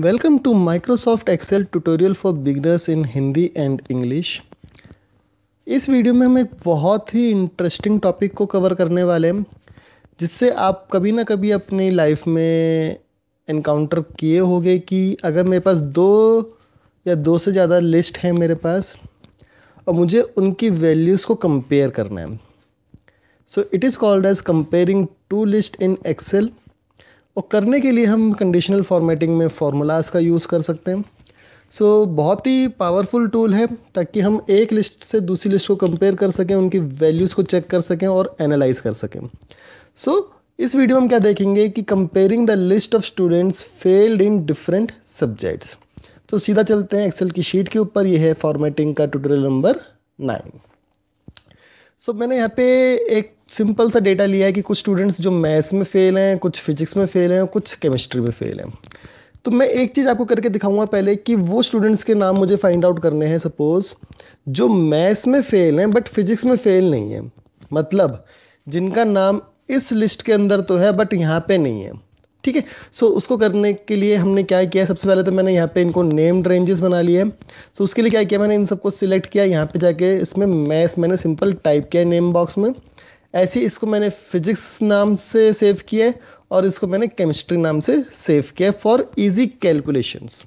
Welcome to Microsoft Excel tutorial for beginners in Hindi and English इस वीडियो में हम एक बहुत ही इंटरेस्टिंग टॉपिक को कवर करने वाले हैं जिससे आप कभी ना कभी अपनी लाइफ में इनकाउंटर किए होंगे कि अगर मेरे पास दो या दो से ज़्यादा लिस्ट है मेरे पास और मुझे उनकी वैल्यूज़ को कंपेयर करना है so it is called as comparing two list in Excel और करने के लिए हम कंडीशनल फॉर्मेटिंग में फार्मूलाज का यूज़ कर सकते हैं सो so, बहुत ही पावरफुल टूल है ताकि हम एक लिस्ट से दूसरी लिस्ट को कंपेयर कर सकें उनकी वैल्यूज़ को चेक कर सकें और एनालाइज कर सकें सो so, इस वीडियो में क्या देखेंगे कि comparing the list of students failed in different subjects तो सीधा चलते हैं एक्सेल की शीट के ऊपर ये है फॉर्मेटिंग का tutorial number nine so so, मैंने यहाँ पे एक सिंपल सा डेटा लिया है कि कुछ स्टूडेंट्स जो मैथ्स में फ़ेल हैं कुछ फिजिक्स में फ़ेल हैं कुछ केमिस्ट्री में फ़ेल हैं तो मैं एक चीज़ आपको करके दिखाऊंगा पहले कि वो स्टूडेंट्स के नाम मुझे फाइंड आउट करने हैं सपोज़ जो मैथ्स में फ़ेल हैं बट फिजिक्स में फ़ेल नहीं है मतलब जिनका नाम इस लिस्ट के अंदर तो है बट यहाँ पे नहीं है ठीक है सो उसको करने के लिए हमने क्या किया सबसे पहले तो मैंने यहाँ पे इनको नेम्ड रेंजेस बना लिए सो उसके लिए क्या किया मैंने इन सबको सिलेक्ट किया यहाँ पे जाके इसमें मैथ्स मैंने सिंपल टाइप किया नेम बॉक्स में ऐसे इसको मैंने फिजिक्स नाम से सेव किया है और इसको मैंने केमिस्ट्री नाम से सेव किया है फॉर इजी कैलकुलेशंस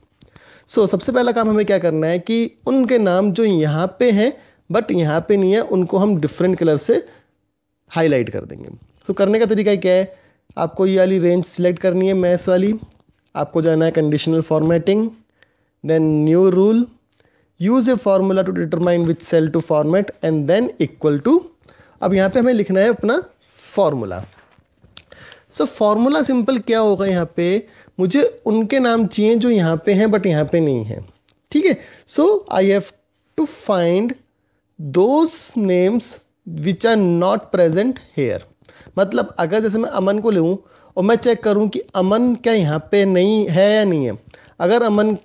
सो सबसे पहला काम हमें क्या करना है कि उनके नाम जो यहाँ पे हैं बट यहाँ पे नहीं है उनको हम डिफरेंट कलर से हाईलाइट कर देंगे तो so, करने का तरीका क्या है आपको ये वाली रेंज सिलेक्ट करनी है मैथ्स वाली आपको जाना है conditional formatting then new rule use a formula to determine which cell to format and then equal to अब यहाँ पे हमें लिखना है अपना फॉर्मूला सो फॉर्मूला सिंपल क्या होगा यहाँ पे मुझे उनके नाम चाहिए जो यहाँ पे हैं बट यहाँ पे नहीं है ठीक है so I have to find those names which are not present here मतलब अगर जैसे मैं अमन को लूँ और मैं चेक करूँ कि अमन क्या यहाँ पे नहीं है या नहीं है अगर अमन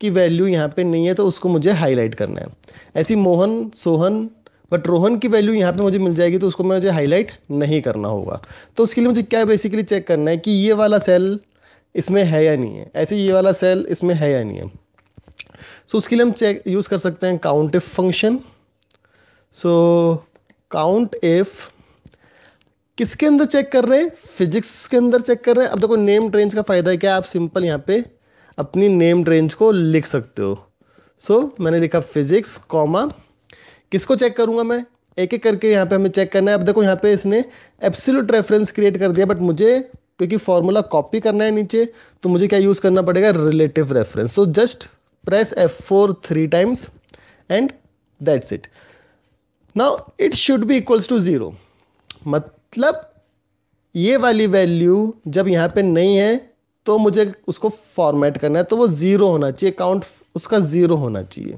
की वैल्यू यहाँ पे नहीं है तो उसको मुझे हाईलाइट करना है ऐसी मोहन सोहन बट रोहन की वैल्यू यहाँ पे मुझे मिल जाएगी तो उसको मुझे हाईलाइट नहीं करना होगा तो उसके लिए मुझे क्या बेसिकली चेक करना है कि ये वाला सेल इसमें है या नहीं है ऐसे ये वाला सेल इसमें है या नहीं है सो so, उसके लिए हम चेक यूज़ कर सकते हैं count if function so count if किसके अंदर चेक कर रहे हैं फिजिक्स के अंदर चेक कर रहे हैं अब देखो नेम रेंज का फ़ायदा है क्या आप सिंपल यहाँ पे अपनी नेम रेंज को लिख सकते हो सो so, मैंने लिखा फिजिक्स कॉमा किसको चेक करूँगा मैं एक एक करके यहाँ पे हमें चेक करना है अब देखो यहाँ पे इसने एब्सोल्यूट रेफरेंस क्रिएट कर दिया बट मुझे क्योंकि फॉर्मूला कॉपी करना है नीचे तो मुझे क्या यूज़ करना पड़ेगा relative reference so just press F four three times and that's it now it should be equals to zero मतलब ये वाली वैल्यू जब यहाँ पे नहीं है तो मुझे उसको फॉर्मेट करना है तो वो ज़ीरो होना चाहिए काउंट उसका ज़ीरो होना चाहिए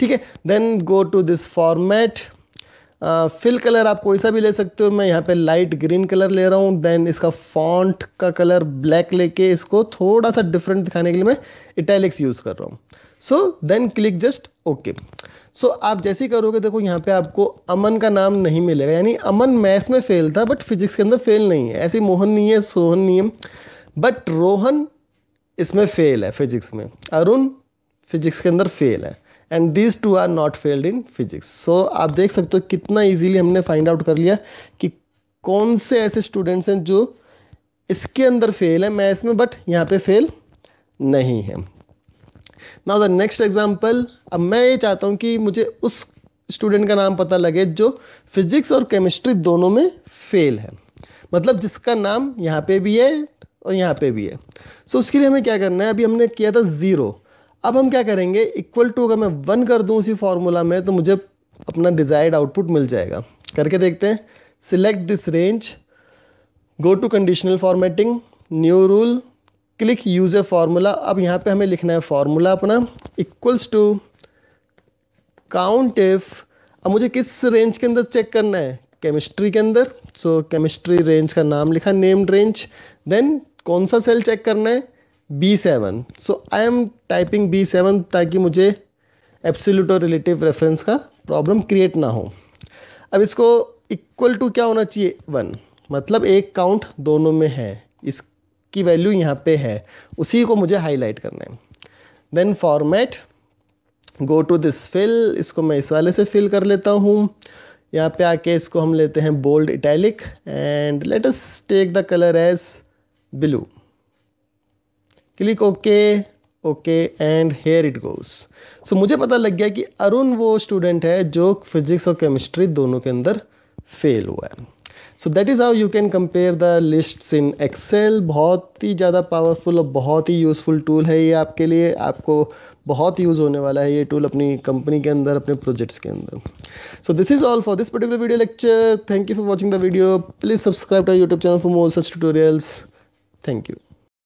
ठीक है then go to this format fill colour आप कोई सा भी ले सकते हो मैं यहाँ पे लाइट ग्रीन कलर ले रहा हूँ देन इसका फॉन्ट का कलर ब्लैक लेके इसको थोड़ा सा डिफरेंट दिखाने के लिए मैं इटैलिक्स यूज़ कर रहा हूँ so then click just okay so आप जैसे ही करोगे देखो यहाँ पे आपको अमन का नाम नहीं मिलेगा यानी अमन मैथ्स में फेल था बट फिजिक्स के अंदर फेल नहीं है ऐसे मोहन नहीं है सोहन नहीं है बट रोहन इसमें फेल है फिजिक्स में अरुण फिजिक्स के अंदर फेल है and these two are not failed in physics so आप देख सकते हो कितना ईजीली हमने फाइंड आउट कर लिया कि कौन से ऐसे स्टूडेंट्स हैं जो इसके अंदर फेल है मैथ्स में बट यहाँ पे फेल नहीं है ना द नेक्स्ट एग्जाम्पल अब मैं ये चाहता हूँ कि मुझे उस स्टूडेंट का नाम पता लगे जो फिजिक्स और केमिस्ट्री दोनों में फेल है मतलब जिसका नाम यहाँ पे भी है और यहाँ पे भी है सो उसके लिए हमें क्या करना है अभी हमने किया था ज़ीरो अब हम क्या करेंगे इक्वल टू अगर मैं वन कर दूँ उसी फार्मूला में तो मुझे अपना डिज़ायर्ड आउटपुट मिल जाएगा करके देखते हैं select this range go to conditional formatting new rule click use a formula अब यहाँ पे हमें लिखना है फार्मूला अपना इक्वल्स टू काउंट इफ अब मुझे किस रेंज के अंदर चेक करना है केमिस्ट्री के अंदर सो केमिस्ट्री रेंज का नाम लिखा नेम्ड रेंज देन कौन सा सेल चेक करना है B seven so I am typing B seven ताकि मुझे एप्सोल्यूट और रिलेटिव रेफरेंस का प्रॉब्लम क्रिएट ना हो अब इसको इक्वल टू क्या होना चाहिए वन मतलब एक काउंट दोनों में है इसकी वैल्यू यहाँ पे है उसी को मुझे हाईलाइट करना है then format go to this fill इसको मैं इस वाले से फिल कर लेता हूँ यहाँ पे आके इसको हम लेते हैं bold italic and let us take the colour as blue click okay okay and here it goes so मुझे पता लग गया कि अरुण वो स्टूडेंट है जो फिजिक्स और केमिस्ट्री दोनों के अंदर फेल हुआ है so that is how you can compare the list in Excel बहुत ही ज़्यादा पावरफुल और बहुत ही यूज़फुल टूल है ये आपके लिए आपको बहुत यूज़ होने वाला है ये टूल अपनी कंपनी के अंदर अपने प्रोजेक्ट्स के अंदर so this is all for this particular video lecture thank you for watching the video please subscribe to YouTube channel for more such tutorials Thank you.